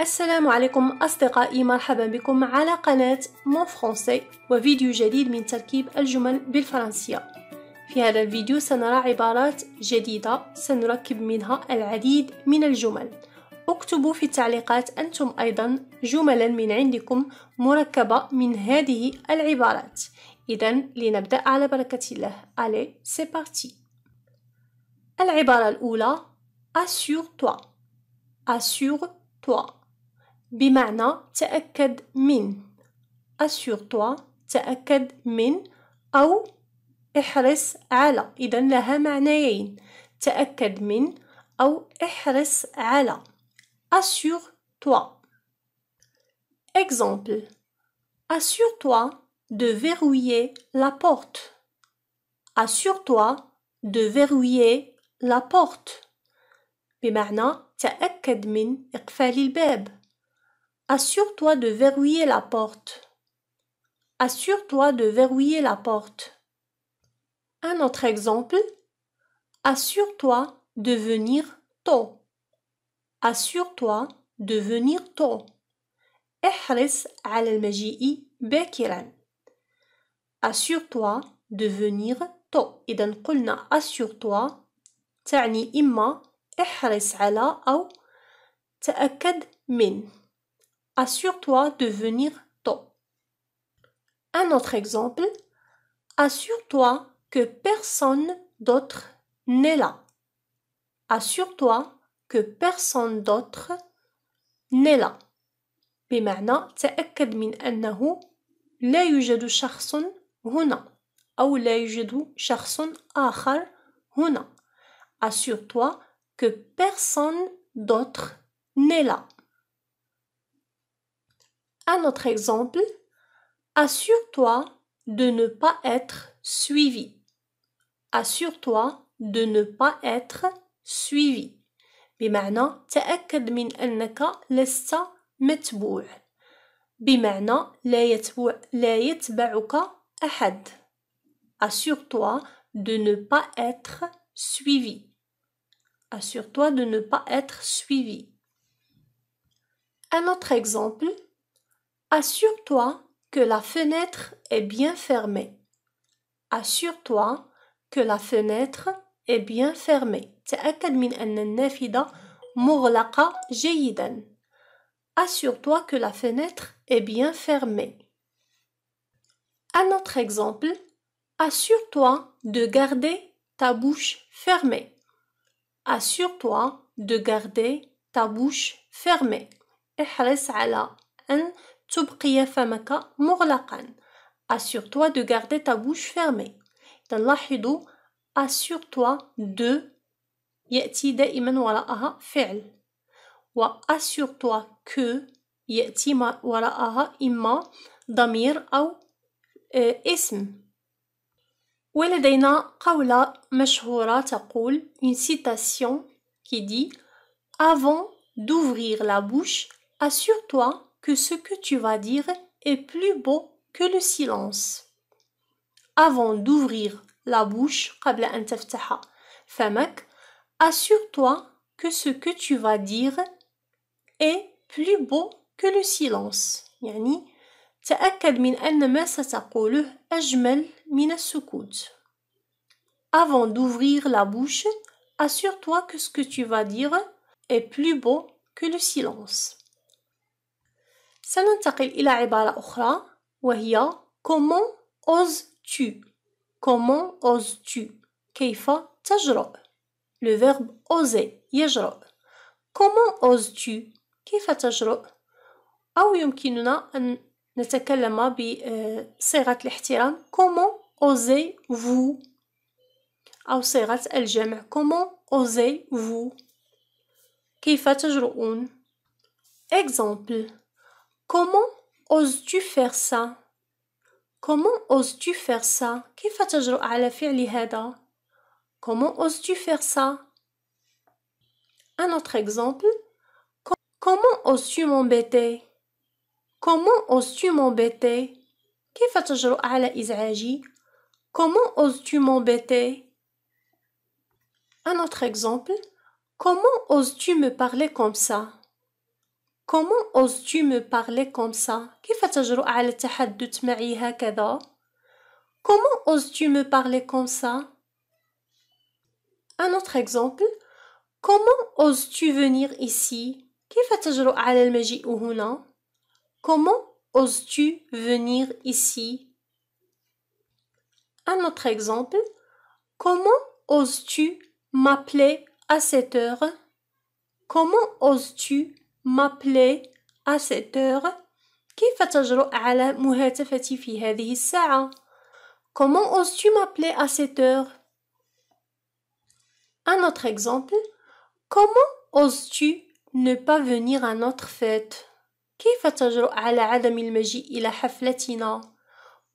السلام عليكم أصدقائي مرحبا بكم على قناة مون فرونسي وفيديو جديد من تركيب الجمل بالفرنسية في هذا الفيديو سنرى عبارات جديدة سنركب منها العديد من الجمل اكتبوا في التعليقات أنتم أيضا جملا من عندكم مركبة من هذه العبارات إذا لنبدأ على بركة الله علي سي بارتي العبارة الأولى Assure-toi Assure-toi بمعنى تأكد من assure-toi تأكد من أو احرص على إذا لها معنيين تأكد من أو احرص على assure-toi Exemple Assure-toi de verrouiller la porte. Assure-toi de verrouiller la porte. بمعنى تأكد من إقفال الباب. Assure-toi de verrouiller la porte. Assure-toi de verrouiller la porte. Un autre exemple. Assure-toi de venir tôt. Assure-toi de venir tôt. احرص على المجيء باكرا. Assure-toi de venir tôt. إذا قلنا assure-toi تعني إما احرص على أو تأكد من. Assure-toi de venir tôt. Un autre exemple. Assure-toi que personne d'autre n'est là. Assure-toi que personne d'autre n'est là. بمعنى تأكد من أنه لا يوجد شخص هنا Assure-toi que personne d'autre n'est là. Un autre exemple, assure-toi de ne pas être suivi. Assure-toi de ne pas être suivi. بمعنى تأكد من أنك لست متبوع بمعنى لا يتبع, لا Assure-toi de ne pas être suivi. Assure-toi de ne pas être suivi. Un autre exemple, Assure-toi que la fenêtre est bien fermée. Assure-toi que la fenêtre est bien fermée. تأكد من أن النافذة Assure-toi que la fenêtre est bien fermée. Un autre exemple. Assure-toi de garder ta bouche fermée. Assure-toi de garder ta bouche fermée. تبقي فمك مغلقا Assure-toi de garder ta bouche fermée. نلاحظوا assure-toi de يأتي دائما وراءها فعل و assure-toi que يأتي وراءها إما ضمير أو اسم ولدينا قولة مشهورة تقول une citation qui dit avant d'ouvrir la bouche assure-toi que ce que tu vas dire est plus beau que le silence. Avant d'ouvrir la bouche, assure-toi que ce que tu vas dire est plus beau que le silence. يعني تأكد من Avant d'ouvrir la bouche, assure-toi que ce que tu vas dire est plus beau que le silence. سننتقل إلى عبارة أخرى وهي comment oses-tu comment oses-tu كيف تجرؤ le verbe oser يجرؤ comment oses-tu كيف تجرؤ أو يمكننا أن نتكلم بصيغة آه، الاحترام comment osez-vous أو صيغة الجمع comment osez-vous كيف تجرؤون إكزومبل Comment oses-tu faire ça? Comment oses-tu faire ça? كيف تجرؤ على فعل هذا? Comment oses-tu faire ça? Un autre exemple. Comment oses-tu m'embêter? Comment oses-tu m'embêter? كيف تجرؤ على إزعاجي؟ Comment oses-tu m'embêter? Un autre exemple. Comment oses-tu me parler comme ça? Comment oses-tu me parler comme ça Comment oses-tu me parler comme ça Un autre exemple Comment oses-tu venir ici Comment oses-tu venir ici Un autre exemple Comment oses-tu m'appeler à cette heure Comment oses-tu m'appeler à cette heure كيف تجرؤ على مهاتفتي في هذه الساعة Comment oses-tu m'appeler à cette heure Un autre exemple Comment oses-tu ne pas venir à notre fête كيف تجرؤ على عدم المجيء إلى حفلتنا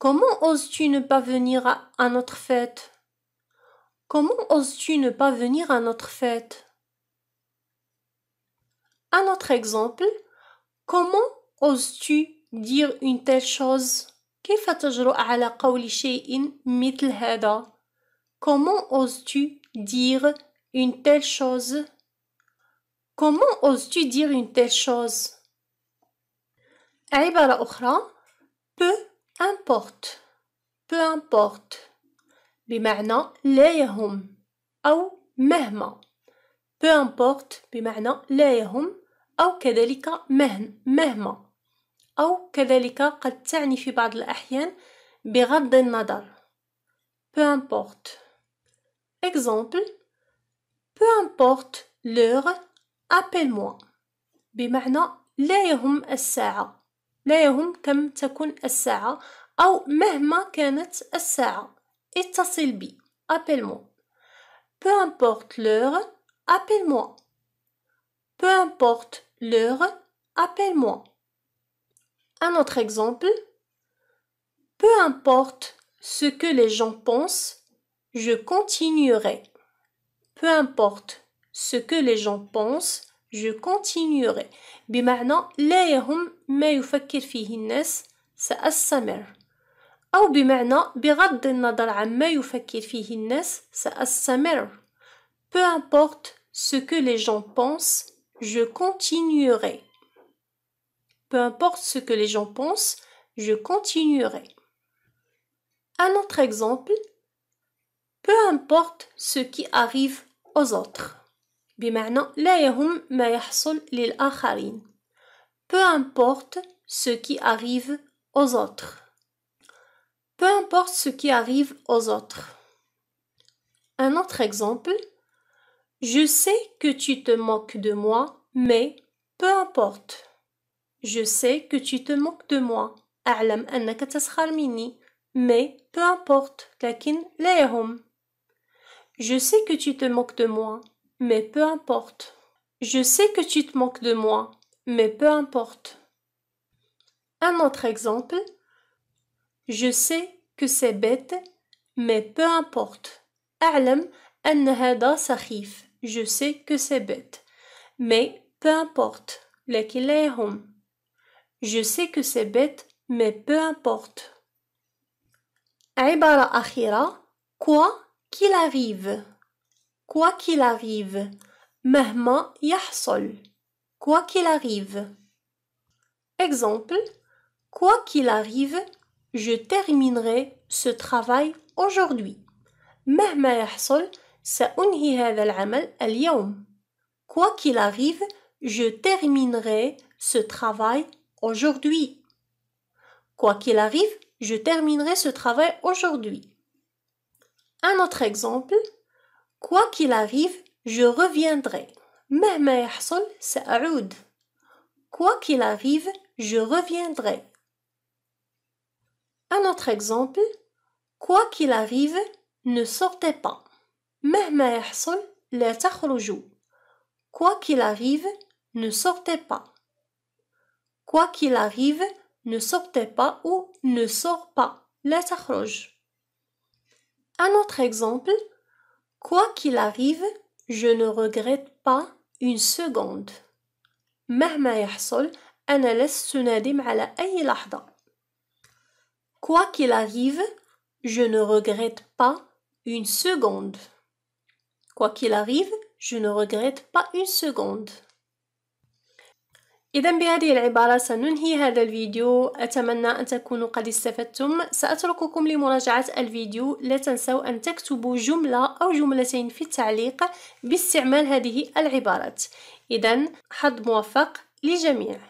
Comment oses-tu ne pas venir à, à notre fête Comment oses-tu ne pas venir à notre fête un autre exemple. Comment oses-tu dire une telle chose? كيف تجرؤ على قول شيء مثل هذا؟ Comment oses-tu dire une telle chose? Comment oses-tu dire une telle chose? عبارة أخرى peu importe peu importe بمعنى لا يهم أو مهما peu importe بمعنى لا يهم أو كذلك مهن مهما أو كذلك قد تعني في بعض الأحيان بغض النظر peu importe exemple peu importe l'heure appelle-moi بمعنى لا يهم الساعة لا يهم كم تكون الساعة أو مهما كانت الساعة اتصل بي appelle-moi peu importe l'heure appelle-moi. Peu importe l'heure, appelle-moi. Un autre exemple. Peu importe ce que les gens pensent, je continuerai. Peu importe ce que les gens pensent, je continuerai. بمعنى لا يهم ما يفكر فيه الناس سأستمر أو بمعنى بغض النظر عما يفكر فيه الناس سأستمر peu importe ce que les gens pensent, je continuerai. Peu importe ce que les gens pensent, je continuerai. Un autre exemple, peu importe ce qui arrive aux autres. Peu importe ce qui arrive aux autres. Peu importe ce qui arrive aux autres. Un autre exemple, je sais que tu te moques de moi, mais peu importe. Je sais que tu te moques de moi. Mais peu importe. لكن لا Je sais que tu te moques de moi. Mais peu importe. Je sais que tu te moques de moi. Mais peu importe. Un autre exemple. Je sais que c'est bête. Mais peu importe. أعلم أن هذا سخيف. Je sais que c'est bête, mais peu importe, Je sais que c'est bête, mais peu importe. Eh ben, Aibara quoi qu'il arrive quoi qu'il arrive مهما quoi qu'il arrive exemple quoi qu'il arrive je terminerai ce travail aujourd'hui مهما Quoi qu'il arrive, je terminerai ce travail aujourd'hui. Quoi qu'il arrive, je terminerai ce travail aujourd'hui. Un autre exemple. Quoi qu'il arrive, je reviendrai. Quoi qu'il arrive, je reviendrai. Un autre exemple. Quoi qu'il arrive, ne sortez pas quoi qu'il arrive ne sortez pas quoi qu'il arrive ne sortez pas ou ne sors pas un autre exemple quoi qu'il arrive je ne regrette pas une seconde quoi qu'il arrive je ne regrette pas une seconde Quoi qu'il arrive, je ne regrette pas une seconde. إذا بهذه العبارة سننهي هذا الفيديو أتمنى أن تكونوا قد استفدتم سأترككم لمراجعة الفيديو لا تنسوا أن تكتبوا جملة أو جملتين في التعليق باستعمال هذه العبارات إذا حظ موفق للجميع